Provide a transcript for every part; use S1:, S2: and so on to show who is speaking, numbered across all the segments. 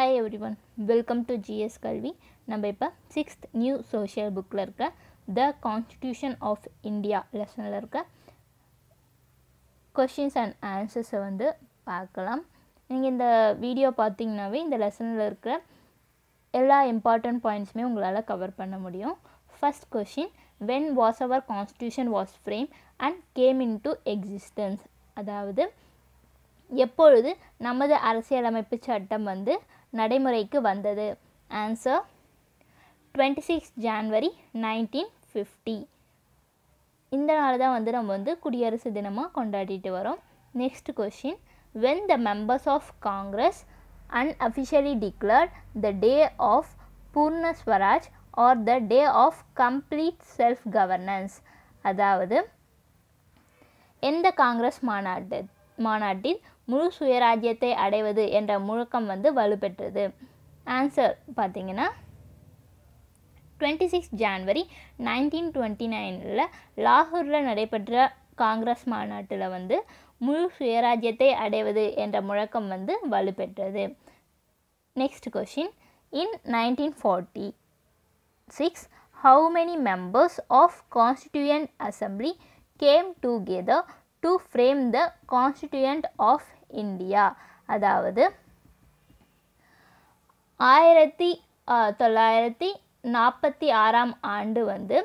S1: hi everyone welcome to GS Kalvi நம்ம இப்போ sixth new social புக்கில் இருக்க த கான்ஸ்டியூஷன் ஆஃப் இந்தியா லெசனில் இருக்க கொஷின்ஸ் அண்ட் ஆன்சர்ஸை வந்து பார்க்கலாம் நீங்கள் இந்த வீடியோ பார்த்தீங்கன்னாவே இந்த லெசனில் இருக்கிற எல்லா இம்பார்ட்டண்ட் பாயிண்ட்ஸுமே உங்களால் கவர் பண்ண முடியும் first question when was our constitution was frame and came into existence அதாவது எப்பொழுது நமது அரசியலமைப்பு சட்டம் வந்து நடைமுறைக்கு வந்தது answer twenty six January nineteen fifty இந்த நாள் தான் வந்து நம்ம வந்து குடியரசு தினமாக கொண்டாடிட்டு வரோம் next question when the members of Congress unofficially declared the day of Purna Swaraj or the day of complete self governance அதாவது எந்த காங்கிரஸ் மாநாட்டு மாநாட்டில் முழு சுயராஜ்யத்தை அடைவது என்ற முழக்கம் வந்து வலுப்பெற்றது ஆன்சர் பார்த்திங்கன்னா twenty six January nineteen twenty நைனில் லாகூரில் நடைபெற்ற காங்கிரஸ் மாநாட்டில் வந்து முழு சுயராஜ்யத்தை அடைவது என்ற முழக்கம் வந்து வலுப்பெற்றது next question in nineteen forty six how many members of constituent assembly came together to frame the constituent of India அதாவது ஆயிரத்தி தொள்ளாயிரத்தி நாற்பத்தி ஆறாம் ஆண்டு வந்து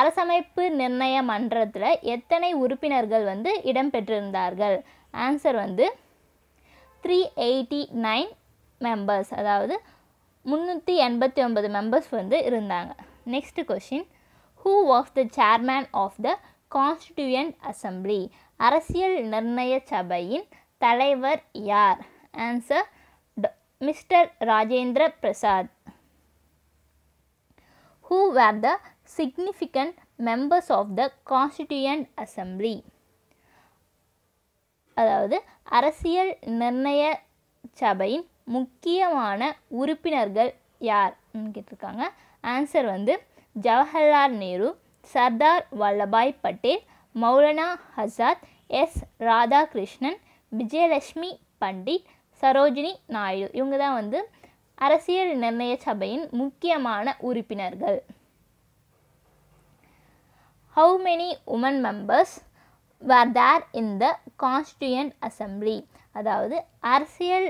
S1: அரசமைப்பு நிர்ணய மன்றத்தில் எத்தனை உறுப்பினர்கள் வந்து இடம்பெற்றிருந்தார்கள் ஆன்சர் வந்து த்ரீ எயிட்டி நைன் மெம்பர்ஸ் அதாவது முந்நூற்றி எண்பத்தி ஒன்பது மெம்பர்ஸ் வந்து இருந்தாங்க next question who was the chairman of the constituent assembly அரசியல் நிர்ணய சபையின் தலைவர் யார் answer mister Rajendra Prasad who were the significant members of the constituent assembly அதாவது அரசியல் நிர்ணய சபையின் முக்கியமான உறுப்பினர்கள் யார் கேட்டிருக்காங்க ஆன்சர் வந்து ஜவஹர்லால் நேரு சர்தார் வல்லபாய் பட்டேல் மௌலனா ஹசாத் எஸ் ராதாகிருஷ்ணன் விஜயலட்சுமி பண்டிட் சரோஜினி நாயுடு இவங்க தான் வந்து அரசியல் நிர்ணய சபையின் முக்கியமான உறுப்பினர்கள் how many women members were there in the constituent assembly அதாவது அரசியல்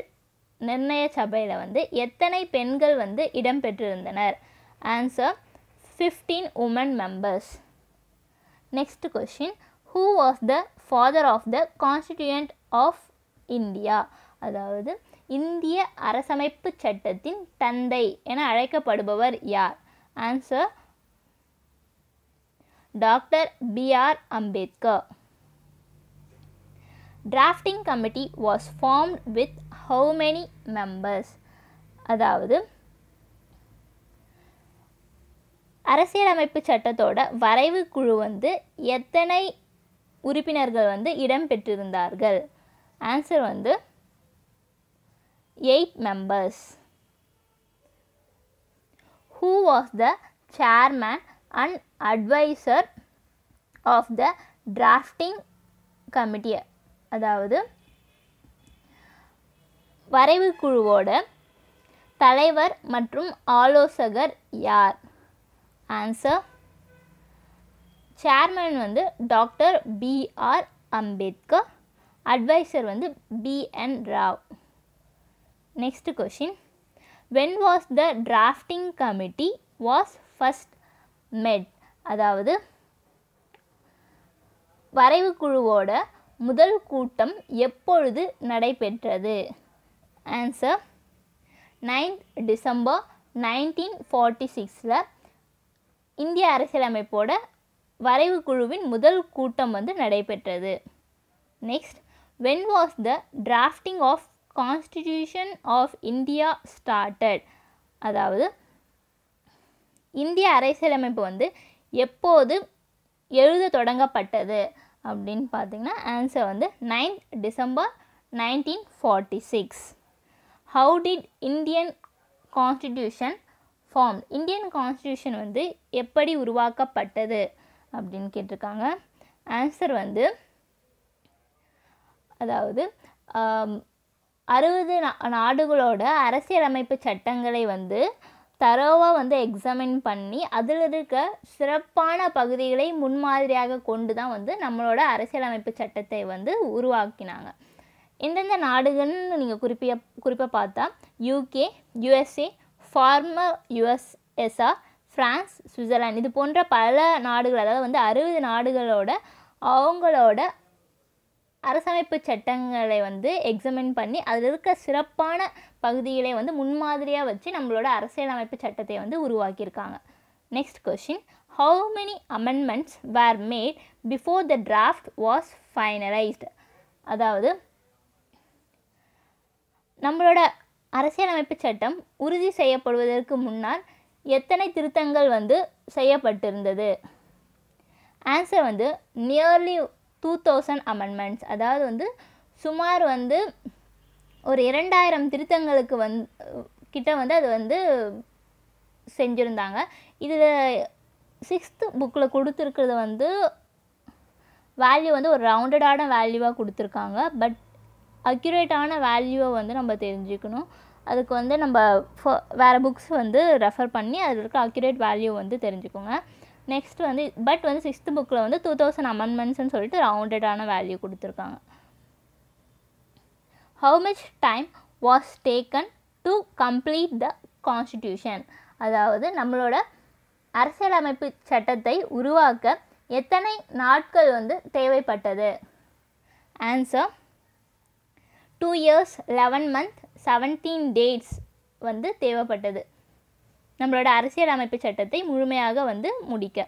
S1: நிர்ணய சபையில் வந்து எத்தனை பெண்கள் வந்து இடம்பெற்றிருந்தனர் answer fifteen women members next question who was the father of the constituent of India அதாவது இந்திய அரசமைப்பு சட்டத்தின் தந்தை என அழைக்கப்படுபவர் யார் answer doctor B R Ambedkar drafting committee was form with how many members அதாவது அரசியலமைப்பு சட்டத்தோட வரைவு குழு வந்து எத்தனை உறுப்பினர்கள் வந்து இடம்பெற்றிருந்தார்கள் ஆன்சர் வந்து eight members who was the chairman and adviser of the drafting committee அதாவது வரைவு குழுவோட தலைவர் மற்றும் ஆலோசகர் யார் ஆன்சர் சேர்மேன் வந்து டாக்டர் பிஆர் அம்பேத்கர் அட்வைசர் வந்து B N Rau next question when was the drafting committee was first met அதாவது வரைவு குழுவோட முதல் கூட்டம் எப்பொழுது நடைபெற்றது answer ninth December nineteen forty சிக்ஸில் இந்திய அரசியலமைப்போட வரைவு குழுவின் முதல் கூட்டம் வந்து நடைபெற்றது next when was the drafting of constitution of India started அதாவது இந்திய அரசியலமைப்பு வந்து எப்போது எழுத தொடங்கப்பட்டது அப்படின்னு பார்த்தீங்கன்னா ஆன்சர் வந்து ninth December nineteen forty six how did Indian constitution form Indian constitution வந்து எப்படி உருவாக்கப்பட்டது அப்படின்னு கேட்டிருக்காங்க ஆன்சர் வந்து அதாவது அறுபது நாடுகளோட அரசியலமைப்பு சட்டங்களை வந்து தரோவாக வந்து எக்ஸாமின் பண்ணி அதில் இருக்க சிறப்பான பகுதிகளை முன்மாதிரியாக கொண்டு தான் வந்து நம்மளோட அரசியலமைப்பு சட்டத்தை வந்து உருவாக்கினாங்க எந்தெந்த நாடுகள்னு நீங்கள் குறிப்பிய குறிப்பாக பார்த்தா UK USA former USSR France Switzerland இது போன்ற பல நாடுகள் அதாவது வந்து அறுபது நாடுகளோட அவங்களோட அரசமைப்பு சட்டங்களை வந்து எக்ஸமின் பண்ணி அதில் இருக்க சிறப்பான பகுதிகளை வந்து முன்மாதிரியாக வச்சு நம்மளோட அரசியலமைப்பு சட்டத்தை வந்து உருவாக்கியிருக்காங்க next question how many amendments were made before the draft was finalised அதாவது நம்மளோட அரசியலமைப்பு சட்டம் உறுதி செய்யப்படுவதற்கு முன்னால் எத்தனை திருத்தங்கள் வந்து செய்யப்பட்டிருந்தது ஆன்சர் வந்து நியர்லி டூ தௌசண்ட் அமெண்ட்மெண்ட்ஸ் அதாவது வந்து சுமார் வந்து ஒரு இரண்டாயிரம் திருத்தங்களுக்கு வந் கிட்ட வந்து அது வந்து செஞ்சுருந்தாங்க இதில் சிக்ஸ்த்து புக்கில் கொடுத்துருக்கிறது வந்து வேல்யூ வந்து ஒரு ரவுண்டடான வேல்யூவாக கொடுத்துருக்காங்க பட் அக்யூரேட்டான வேல்யூவை வந்து நம்ம தெரிஞ்சுக்கணும் அதுக்கு வந்து நம்ம வேறு புக்ஸ் வந்து ரெஃபர் பண்ணி அதில் இருக்க அக்யூரேட் வேல்யூ வந்து தெரிஞ்சுக்கோங்க நெக்ஸ்ட் வந்து பட் வந்து சிக்ஸ்த் புக்கில் வந்து டூ தௌசண்ட் அமெண்ட்மெண்ட்ஸ்னு சொல்லிட்டு ரவுண்டடான வேல்யூ கொடுத்துருக்காங்க how much time was taken to complete the constitution அதாவது நம்மளோட அரசியலமைப்பு சட்டத்தை உருவாக்க எத்தனை நாட்கள் வந்து தேவைப்பட்டது answer two years eleven month seventeen dates வந்து தேவைப்பட்டது நம்மளோட அரசியலமைப்பு சட்டத்தை முழுமையாக வந்து முடிக்க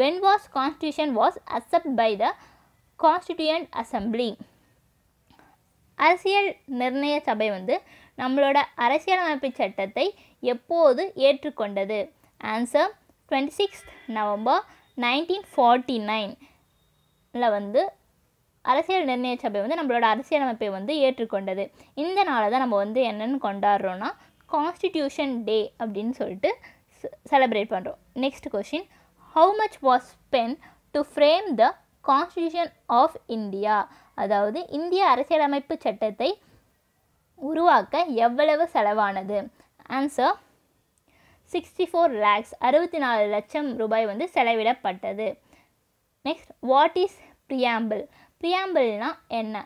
S1: when was constitution was accept by the constituent assembly அரசியல் நிர்ணய சபை வந்து நம்மளோட அரசியலமைப்பு சட்டத்தை எப்போது ஏற்றுக்கொண்டது answer twenty sixth November nineteen forty நைனில் வந்து அரசியல் நிர்ணய சபை வந்து நம்மளோட அரசியலமைப்பை வந்து ஏற்றுக்கொண்டது இந்த நாளை தான் நம்ம வந்து என்னென்னு கொண்டாடுறோன்னா கான்ஸ்டிடியூஷன் டே அப்படின்னு சொல்லிட்டு செலப்ரேட் பண்ணுறோம் next question how much was spend to frame the constitution of India அதாவது இந்திய அரசியலமைப்பு சட்டத்தை உருவாக்க எவ்வளவு செலவானது ஆன்சர் சிக்ஸ்டி ஃபோர் லேக்ஸ் அறுபத்தி நாலு லட்சம் ரூபாய் வந்து செலவிடப்பட்டது நெக்ஸ்ட் வாட் இஸ் ப்ரியாம்பிள் ப்ரியாம்பிள்னால் என்ன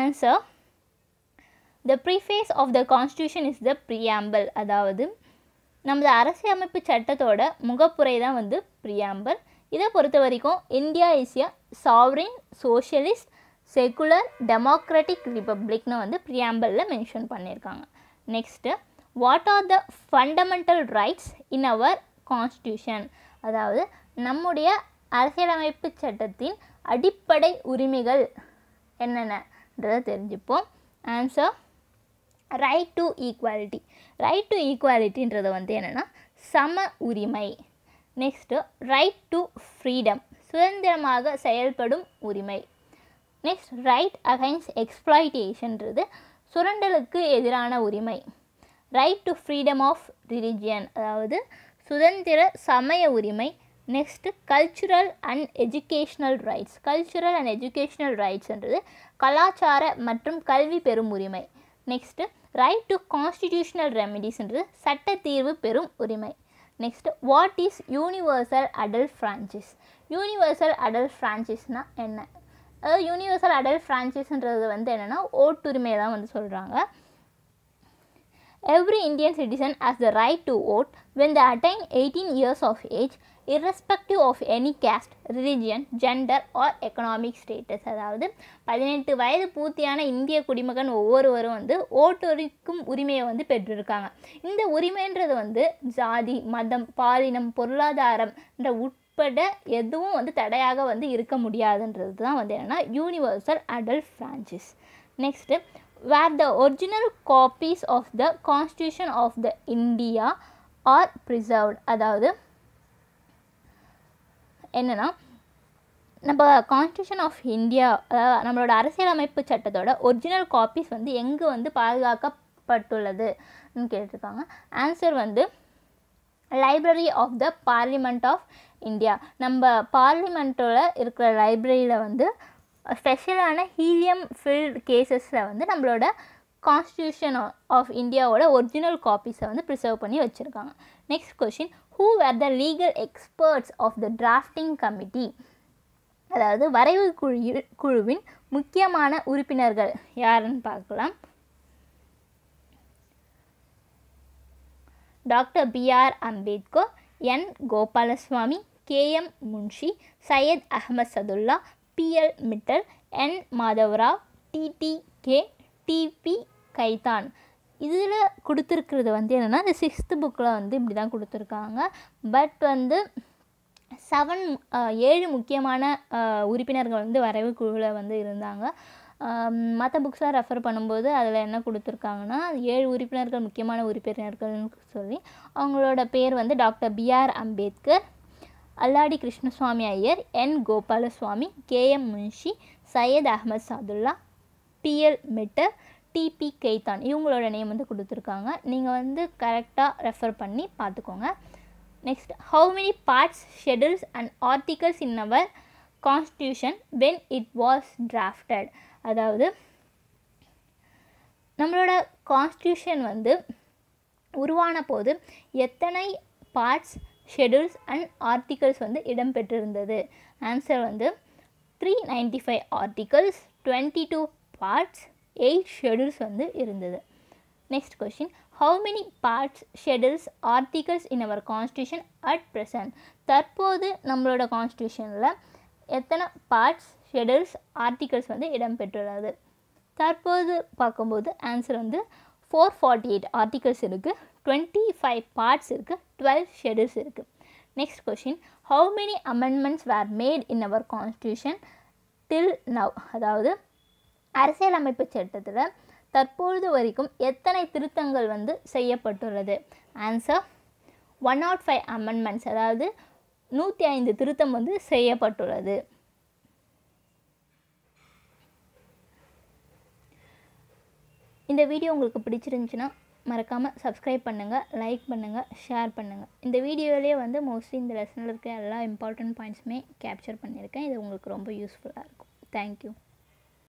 S1: answer the preface of the constitution is the preamble அதாவது நமது அரசியமைப்பு சட்டத்தோட முகப்புரை தான் வந்து ப்ரியாம்பல் இதை பொறுத்த வரைக்கும் India is a sovereign socialist secular democratic ரிப்பப்ளிக்னு வந்து ப்ரியாம்பலில் மென்ஷன் பண்ணியிருக்காங்க next what are the fundamental rights in our constitution அதாவது நம்முடைய அரசியலமைப்பு சட்டத்தின் அடிப்படை உரிமைகள் என்னென்னன்றதை தெரிஞ்சுப்போம் answer right to equality right to ஈக்குவாலிட்டின்றது வந்து என்னென்னா சம உரிமை நெக்ஸ்ட்டு ரைட் டு ஃப்ரீடம் சுதந்திரமாக செயல்படும் உரிமை நெக்ஸ்ட் ரைட் அகைன்ஸ்ட் எக்ஸ்ப்ளாய்டேஷன்றது சுரண்டலுக்கு எதிரான உரிமை right to freedom of religion அதாவது சுதந்திர சமய உரிமை next cultural and educational rights cultural and educational ரைட்ஸ்ன்றது கலாச்சார மற்றும் கல்வி பெறும் உரிமை நெக்ஸ்ட்டு ரைட் டு கான்ஸ்டிடியூஷனல் ரெமெடிஸ்ன்றது சட்ட தீர்வு பெறும் உரிமை next what is universal adult franchise universal adult ஃப்ரான்ச்சைஸ்னால் என்ன அதாவது யூனிவர்சல் அடல்ட் ஃப்ரான்ச்சைஸ்ன்றது வந்து என்னென்னா ஓட்டுரிமையை தான் வந்து சொல்கிறாங்க every Indian citizen has the right to vote when the attain eighteen years of age irrespective of any caste religion gender or economic status அதாவது பதினெட்டு வயது பூர்த்தியான இந்திய குடிமகன் ஒவ்வொருவரும் வந்து ஓட்டுரிக்கும் உரிமையை வந்து பெற்றிருக்காங்க இந்த உரிமைன்றது வந்து ஜாதி மதம் பாலினம் பொருளாதாரம் என்ற உட்பட எதுவும் வந்து தடையாக வந்து இருக்க முடியாதுன்றது தான் வந்து என்னென்னா universal adult franchise next where the original copies of the constitution of the India are preserved அதாவது என்னென்னா நம்ம கான்ஸ்டியூஷன் ஆஃப் இந்தியா அதாவது நம்மளோட அரசியலமைப்பு சட்டத்தோட ஒரிஜினல் காப்பீஸ் வந்து எங்கே வந்து பாதுகாக்கப்பட்டுள்ளதுன்னு கேட்டிருக்காங்க ஆன்சர் வந்து library of the parliament of India நம்ம பார்லிமெண்ட்டோட இருக்கிற லைப்ரரியில் வந்து ஸ்பெஷலான ஹீலியம் ஃபில்ட் கேசஸில் வந்து நம்மளோட கான்ஸ்டியூஷன் ஆஃப் இந்தியாவோட ஒரிஜினல் காப்பீஸை வந்து ப்ரிசர்வ் பண்ணி வச்சுருக்காங்க next question who are the legal experts of the drafting committee அதாவது வரைவு குழு குழுவின் முக்கியமான உறுப்பினர்கள் யாருன்னு பார்க்கலாம் doctor B R Ambedkar N Gopalaswami K M Munshi Syed Ahmed Saadulla B L Mitter N Madhava Rao D K D P Khaitan இதில் கொடுத்துருக்கிறது வந்து என்னென்னா இந்த சிக்ஸ்த்து புக்கில் வந்து இப்படி தான் கொடுத்துருக்காங்க பட் வந்து செவன் ஏழு முக்கியமான உறுப்பினர்கள் வந்து வரைவு குழுவில் வந்து இருந்தாங்க மற்ற புக்ஸ்லாம் ரெஃபர் பண்ணும்போது அதில் என்ன கொடுத்துருக்காங்கன்னா ஏழு உறுப்பினர்கள் முக்கியமான உறுப்பினர்கள்னு சொல்லி அவங்களோட பேர் வந்து doctor B R Ambedkar Alladi Krishnaswami Iyer N Gopalaswami K M Munshi Syed Ahmed Saadulla B L Mitter D P Khaitan இவங்களோட நேம் வந்து கொடுத்துருக்காங்க நீங்கள் வந்து கரெக்டாக ரெஃபர் பண்ணி பார்த்துக்கோங்க next how many parts schedules and articles in our constitution when it was drafted அதாவது நம்மளோட கான்ஸ்டியூஷன் வந்து உருவான போது எத்தனை பார்ட்ஸ் ஷெடியூல்ஸ் அண்ட் ஆர்டிகல்ஸ் வந்து இடம்பெற்றிருந்தது ஆன்சர் வந்து three ninety five articles twenty two parts eight schedules வந்து இருந்தது next question how many parts schedules articles in our constitution at present தற்போது நம்மளோட கான்ஸ்டியூஷனில் எத்தனை பார்ட்ஸ் ஷெடியூல்ஸ் ஆர்டிகல்ஸ் வந்து இடம்பெற்றுள்ளது தற்போது பார்க்கும்போது ஆன்சர் வந்து ஃபோர் ஃபார்ட்டி எயிட் ஆர்டிகல்ஸ் இருக்குது டுவெண்ட்டி ஃபைவ் பார்ட்ஸ் இருக்குது டுவெல் ஷெடியூல்ஸ் இருக்குது next question how many amendments were made in our constitution till now அதாவது அரசியலமைப்பு சட்டத்தில் தற்பொழுது வரைக்கும் எத்தனை திருத்தங்கள் வந்து செய்யப்பட்டுள்ளது answer one naught five amendments அதாவது நூற்றி ஐந்து திருத்தம் வந்து செய்யப்பட்டுள்ளது இந்த வீடியோ உங்களுக்கு பிடிச்சிருந்துச்சுன்னா மறக்காமல் சப்ஸ்கிரைப் பண்ணுங்கள் லைக் பண்ணுங்கள் ஷேர் பண்ணுங்கள் இந்த வீடியோவிலே வந்து மோஸ்ட்லி இந்த லெசனில் இருக்க எல்லா இம்பார்ட்டண்ட் பாயிண்ட்ஸுமே கேப்சர் பண்ணியிருக்கேன் இது உங்களுக்கு ரொம்ப யூஸ்ஃபுல்லாக இருக்கும் தேங்க்யூ